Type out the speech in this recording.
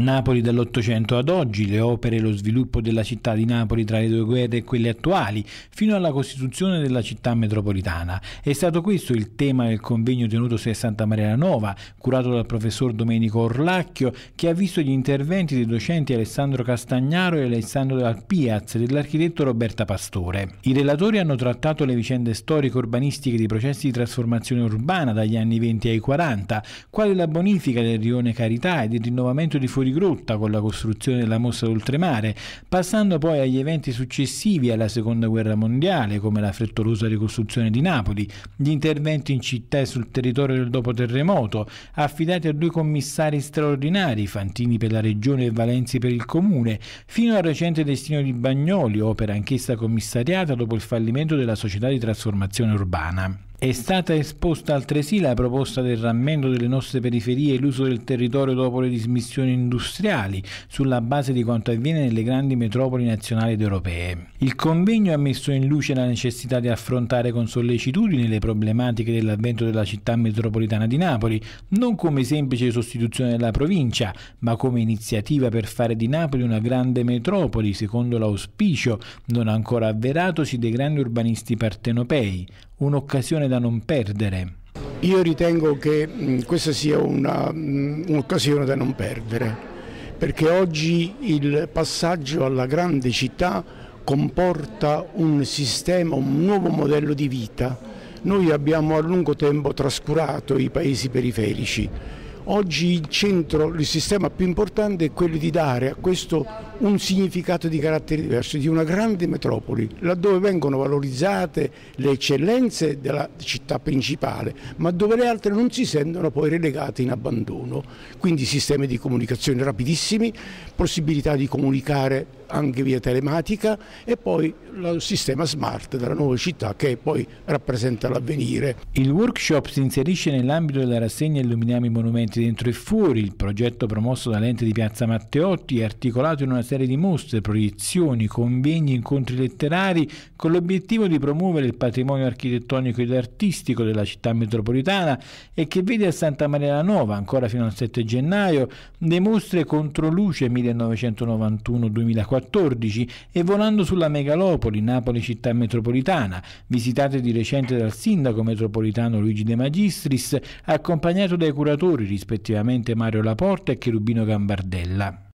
Napoli dall'Ottocento ad oggi, le opere e lo sviluppo della città di Napoli tra le due guerre e quelle attuali, fino alla costituzione della città metropolitana. È stato questo il tema del convegno tenutosi a Santa Maria la Nova, curato dal professor Domenico Orlacchio, che ha visto gli interventi dei docenti Alessandro Castagnaro e Alessandro Dalpiaz e dell'architetto Roberta Pastore. I relatori hanno trattato le vicende storico-urbanistiche dei processi di trasformazione urbana dagli anni 20 ai 40, quali la bonifica del rione Carità e il rinnovamento di Fuori grotta con la costruzione della mossa d'oltremare, passando poi agli eventi successivi alla Seconda Guerra Mondiale, come la frettolosa ricostruzione di Napoli, gli interventi in città e sul territorio del dopo terremoto, affidati a due commissari straordinari, Fantini per la regione e Valenzi per il comune, fino al recente destino di Bagnoli, opera anch'essa commissariata dopo il fallimento della società di trasformazione urbana. È stata esposta altresì la proposta del rammendo delle nostre periferie e l'uso del territorio dopo le dismissioni industriali, sulla base di quanto avviene nelle grandi metropoli nazionali ed europee. Il convegno ha messo in luce la necessità di affrontare con sollecitudine le problematiche dell'avvento della città metropolitana di Napoli, non come semplice sostituzione della provincia, ma come iniziativa per fare di Napoli una grande metropoli, secondo l'auspicio, non ancora avveratosi, dei grandi urbanisti partenopei un'occasione da non perdere. Io ritengo che mm, questa sia mm, un'occasione da non perdere, perché oggi il passaggio alla grande città comporta un sistema, un nuovo modello di vita. Noi abbiamo a lungo tempo trascurato i paesi periferici Oggi il centro, il sistema più importante è quello di dare a questo un significato di carattere diverso, di una grande metropoli, laddove vengono valorizzate le eccellenze della città principale, ma dove le altre non si sentono poi relegate in abbandono. Quindi sistemi di comunicazione rapidissimi, possibilità di comunicare anche via telematica e poi il sistema smart della nuova città che poi rappresenta l'avvenire. Il workshop si inserisce nell'ambito della rassegna Illuminiamo i Monumenti enti dentro e fuori, il progetto promosso dall'ente di Piazza Matteotti è articolato in una serie di mostre, proiezioni, convegni, incontri letterari con l'obiettivo di promuovere il patrimonio architettonico ed artistico della città metropolitana e che vede a Santa Maria la Nova, ancora fino al 7 gennaio, le mostre Controluce 1991-2014 e Volando sulla Megalopoli, Napoli città metropolitana, visitate di recente dal sindaco metropolitano Luigi De Magistris, accompagnato dai curatori rispettivamente Mario Laporta e Cherubino Gambardella.